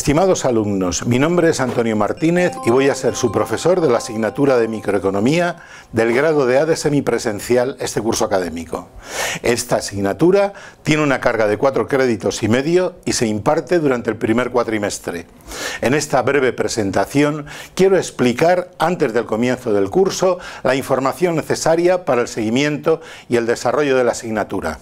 Estimados alumnos, mi nombre es Antonio Martínez y voy a ser su profesor de la asignatura de Microeconomía del grado de A semipresencial este curso académico. Esta asignatura tiene una carga de cuatro créditos y medio y se imparte durante el primer cuatrimestre. En esta breve presentación quiero explicar, antes del comienzo del curso, la información necesaria para el seguimiento y el desarrollo de la asignatura.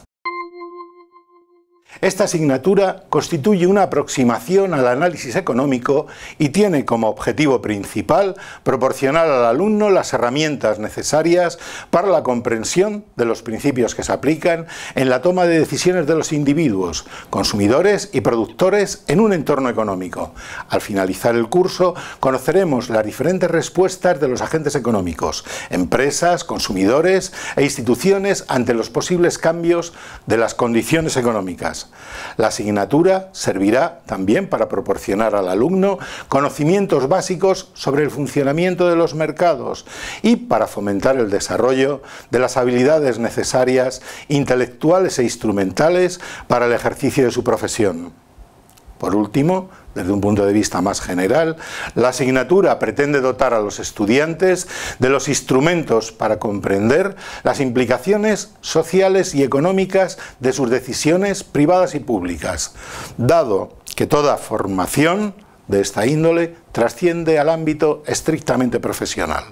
Esta asignatura constituye una aproximación al análisis económico y tiene como objetivo principal proporcionar al alumno las herramientas necesarias para la comprensión de los principios que se aplican en la toma de decisiones de los individuos, consumidores y productores en un entorno económico. Al finalizar el curso conoceremos las diferentes respuestas de los agentes económicos, empresas, consumidores e instituciones ante los posibles cambios de las condiciones económicas. La asignatura servirá también para proporcionar al alumno conocimientos básicos sobre el funcionamiento de los mercados y para fomentar el desarrollo de las habilidades necesarias intelectuales e instrumentales para el ejercicio de su profesión. Por último, desde un punto de vista más general, la asignatura pretende dotar a los estudiantes de los instrumentos para comprender las implicaciones sociales y económicas de sus decisiones privadas y públicas, dado que toda formación de esta índole trasciende al ámbito estrictamente profesional.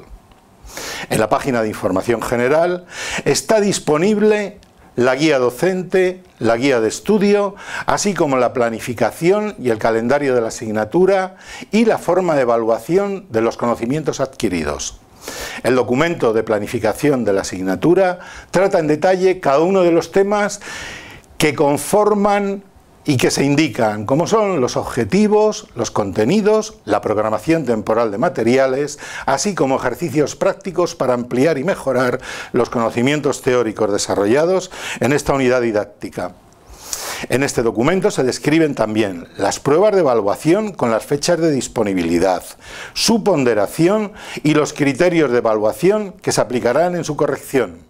En la página de información general está disponible la guía docente, la guía de estudio, así como la planificación y el calendario de la asignatura y la forma de evaluación de los conocimientos adquiridos. El documento de planificación de la asignatura trata en detalle cada uno de los temas que conforman y que se indican cómo son los objetivos, los contenidos, la programación temporal de materiales, así como ejercicios prácticos para ampliar y mejorar los conocimientos teóricos desarrollados en esta unidad didáctica. En este documento se describen también las pruebas de evaluación con las fechas de disponibilidad, su ponderación y los criterios de evaluación que se aplicarán en su corrección.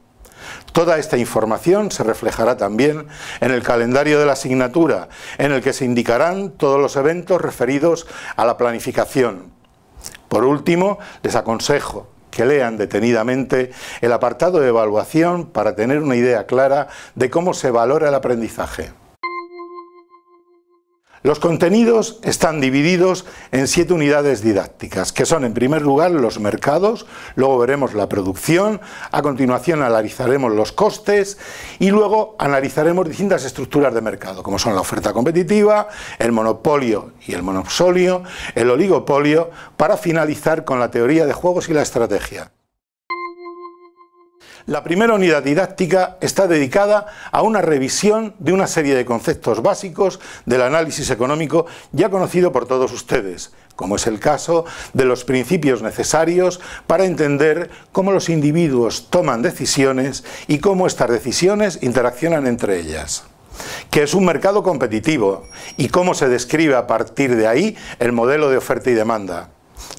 Toda esta información se reflejará también en el calendario de la asignatura, en el que se indicarán todos los eventos referidos a la planificación. Por último, les aconsejo que lean detenidamente el apartado de evaluación para tener una idea clara de cómo se valora el aprendizaje. Los contenidos están divididos en siete unidades didácticas, que son en primer lugar los mercados, luego veremos la producción, a continuación analizaremos los costes y luego analizaremos distintas estructuras de mercado, como son la oferta competitiva, el monopolio y el monopsolio, el oligopolio, para finalizar con la teoría de juegos y la estrategia. La primera unidad didáctica está dedicada a una revisión de una serie de conceptos básicos del análisis económico ya conocido por todos ustedes, como es el caso de los principios necesarios para entender cómo los individuos toman decisiones y cómo estas decisiones interaccionan entre ellas que es un mercado competitivo y cómo se describe a partir de ahí el modelo de oferta y demanda,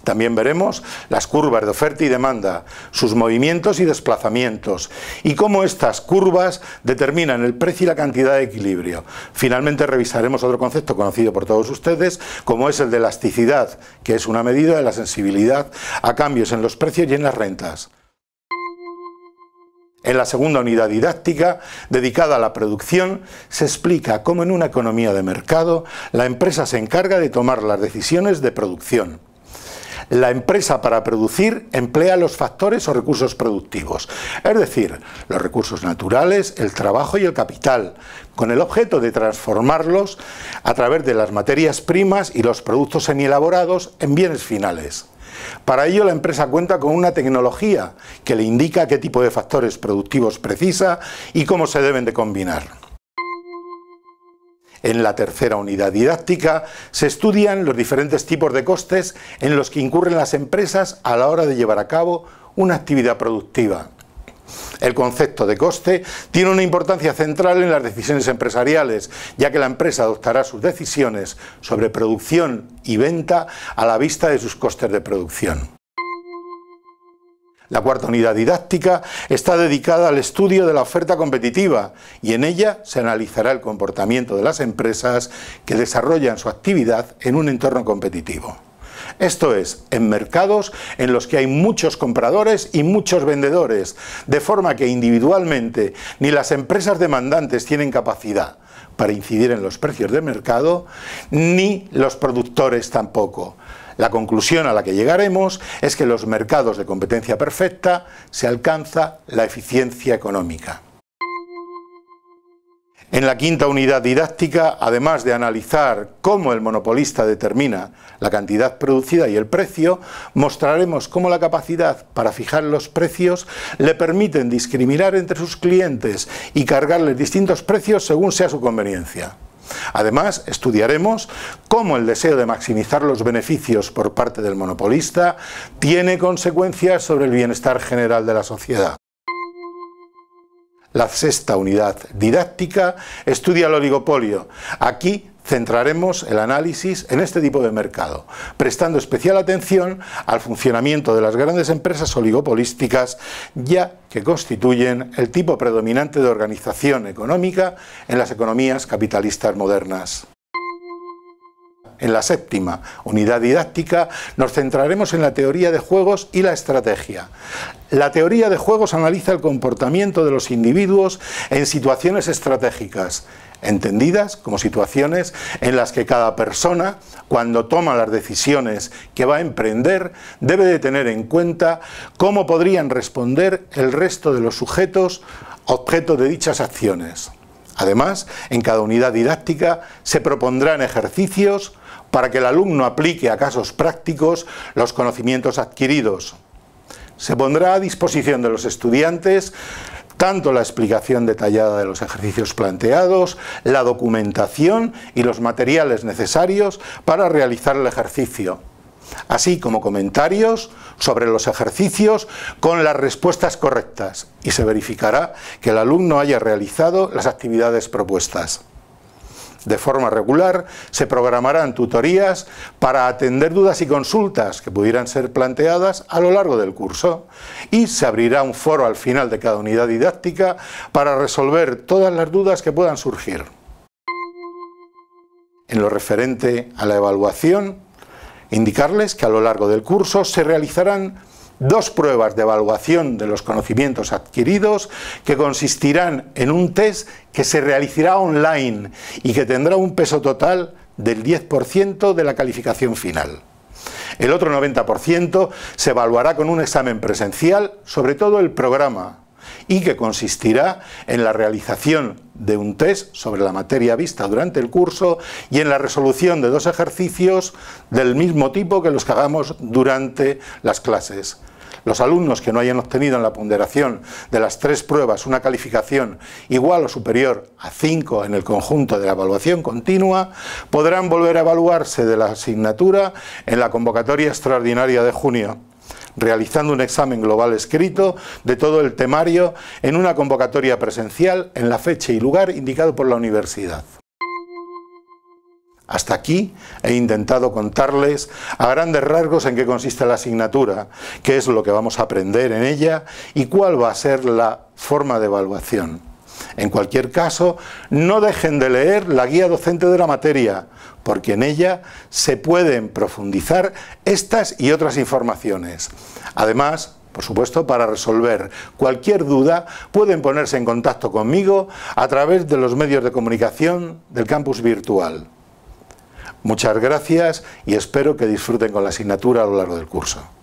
también veremos las curvas de oferta y demanda, sus movimientos y desplazamientos, y cómo estas curvas determinan el precio y la cantidad de equilibrio. Finalmente revisaremos otro concepto conocido por todos ustedes, como es el de elasticidad, que es una medida de la sensibilidad a cambios en los precios y en las rentas. En la segunda unidad didáctica, dedicada a la producción, se explica cómo en una economía de mercado la empresa se encarga de tomar las decisiones de producción. La empresa para producir emplea los factores o recursos productivos, es decir, los recursos naturales, el trabajo y el capital, con el objeto de transformarlos a través de las materias primas y los productos elaborados en bienes finales. Para ello la empresa cuenta con una tecnología que le indica qué tipo de factores productivos precisa y cómo se deben de combinar. En la tercera unidad didáctica se estudian los diferentes tipos de costes en los que incurren las empresas a la hora de llevar a cabo una actividad productiva. El concepto de coste tiene una importancia central en las decisiones empresariales, ya que la empresa adoptará sus decisiones sobre producción y venta a la vista de sus costes de producción. La cuarta unidad didáctica está dedicada al estudio de la oferta competitiva y en ella se analizará el comportamiento de las empresas que desarrollan su actividad en un entorno competitivo. Esto es, en mercados en los que hay muchos compradores y muchos vendedores, de forma que individualmente ni las empresas demandantes tienen capacidad para incidir en los precios de mercado, ni los productores tampoco. La conclusión a la que llegaremos es que en los mercados de competencia perfecta se alcanza la eficiencia económica. En la quinta unidad didáctica, además de analizar cómo el monopolista determina la cantidad producida y el precio, mostraremos cómo la capacidad para fijar los precios le permiten discriminar entre sus clientes y cargarles distintos precios según sea su conveniencia. Además, estudiaremos cómo el deseo de maximizar los beneficios por parte del monopolista tiene consecuencias sobre el bienestar general de la sociedad. La sexta unidad didáctica estudia el oligopolio. Aquí centraremos el análisis en este tipo de mercado, prestando especial atención al funcionamiento de las grandes empresas oligopolísticas, ya que constituyen el tipo predominante de organización económica en las economías capitalistas modernas. En la séptima unidad didáctica nos centraremos en la teoría de juegos y la estrategia. La teoría de juegos analiza el comportamiento de los individuos en situaciones estratégicas entendidas como situaciones en las que cada persona, cuando toma las decisiones que va a emprender, debe de tener en cuenta cómo podrían responder el resto de los sujetos objeto de dichas acciones. Además, en cada unidad didáctica se propondrán ejercicios para que el alumno aplique a casos prácticos los conocimientos adquiridos. Se pondrá a disposición de los estudiantes tanto la explicación detallada de los ejercicios planteados, la documentación y los materiales necesarios para realizar el ejercicio, así como comentarios sobre los ejercicios con las respuestas correctas y se verificará que el alumno haya realizado las actividades propuestas de forma regular, se programarán tutorías para atender dudas y consultas que pudieran ser planteadas a lo largo del curso y se abrirá un foro al final de cada unidad didáctica para resolver todas las dudas que puedan surgir. En lo referente a la evaluación, indicarles que a lo largo del curso se realizarán dos pruebas de evaluación de los conocimientos adquiridos que consistirán en un test que se realizará online y que tendrá un peso total del 10% de la calificación final. El otro 90% se evaluará con un examen presencial, sobre todo el programa, y que consistirá en la realización de un test sobre la materia vista durante el curso y en la resolución de dos ejercicios del mismo tipo que los que hagamos durante las clases. Los alumnos que no hayan obtenido en la ponderación de las tres pruebas una calificación igual o superior a 5 en el conjunto de la evaluación continua podrán volver a evaluarse de la asignatura en la convocatoria extraordinaria de junio realizando un examen global escrito de todo el temario en una convocatoria presencial en la fecha y lugar indicado por la universidad. Hasta aquí he intentado contarles a grandes rasgos en qué consiste la asignatura, qué es lo que vamos a aprender en ella y cuál va a ser la forma de evaluación. En cualquier caso, no dejen de leer la guía docente de la materia, porque en ella se pueden profundizar estas y otras informaciones. Además, por supuesto, para resolver cualquier duda pueden ponerse en contacto conmigo a través de los medios de comunicación del campus virtual. Muchas gracias y espero que disfruten con la asignatura a lo largo del curso.